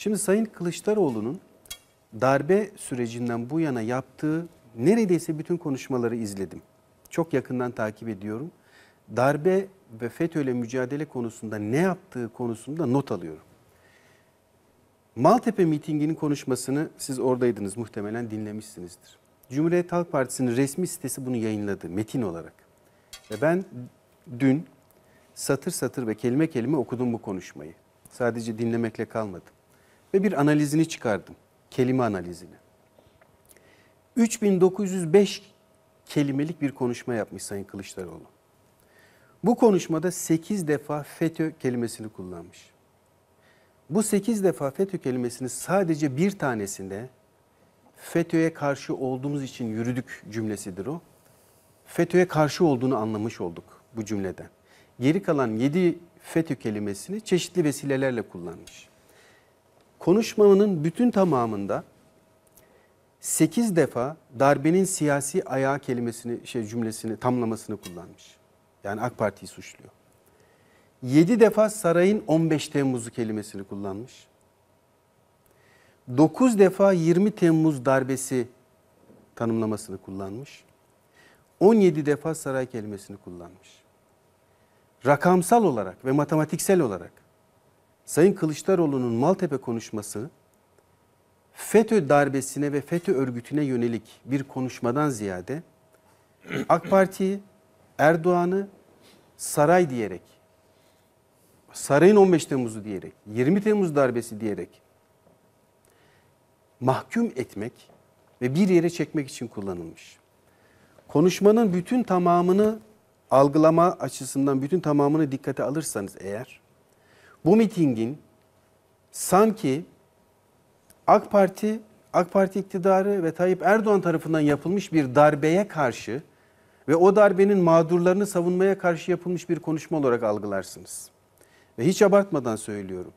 Şimdi Sayın Kılıçdaroğlu'nun darbe sürecinden bu yana yaptığı neredeyse bütün konuşmaları izledim. Çok yakından takip ediyorum. Darbe ve FETÖ'yle mücadele konusunda ne yaptığı konusunda not alıyorum. Maltepe mitinginin konuşmasını siz oradaydınız muhtemelen dinlemişsinizdir. Cumhuriyet Halk Partisi'nin resmi sitesi bunu yayınladı metin olarak. Ve ben dün satır satır ve kelime kelime okudum bu konuşmayı. Sadece dinlemekle kalmadım ve bir analizini çıkardım. Kelime analizini. 3905 kelimelik bir konuşma yapmış Sayın Kılıçdaroğlu. Bu konuşmada 8 defa FETÖ kelimesini kullanmış. Bu 8 defa FETÖ kelimesini sadece bir tanesinde FETÖ'ye karşı olduğumuz için yürüdük cümlesidir o. FETÖ'ye karşı olduğunu anlamış olduk bu cümleden. Geri kalan 7 FETÖ kelimesini çeşitli vesilelerle kullanmış. Konuşmamının bütün tamamında 8 defa darbenin siyasi ayağı kelimesini şey cümlesini tamlamasını kullanmış. Yani AK Parti'yi suçluyor. 7 defa sarayın 15 Temmuz'u kelimesini kullanmış. 9 defa 20 Temmuz darbesi tanımlamasını kullanmış. 17 defa saray kelimesini kullanmış. Rakamsal olarak ve matematiksel olarak Sayın Kılıçdaroğlu'nun Maltepe konuşması FETÖ darbesine ve FETÖ örgütüne yönelik bir konuşmadan ziyade AK Parti, Erdoğan'ı saray diyerek, sarayın 15 Temmuz'u diyerek, 20 Temmuz darbesi diyerek mahkum etmek ve bir yere çekmek için kullanılmış. Konuşmanın bütün tamamını algılama açısından bütün tamamını dikkate alırsanız eğer bu mitingin sanki AK Parti, AK Parti iktidarı ve Tayyip Erdoğan tarafından yapılmış bir darbeye karşı ve o darbenin mağdurlarını savunmaya karşı yapılmış bir konuşma olarak algılarsınız. Ve hiç abartmadan söylüyorum.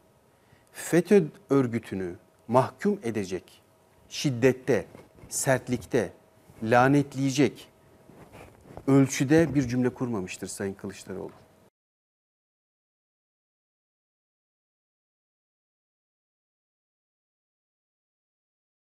FETÖ örgütünü mahkum edecek, şiddette, sertlikte, lanetleyecek ölçüde bir cümle kurmamıştır Sayın Kılıçdaroğlu.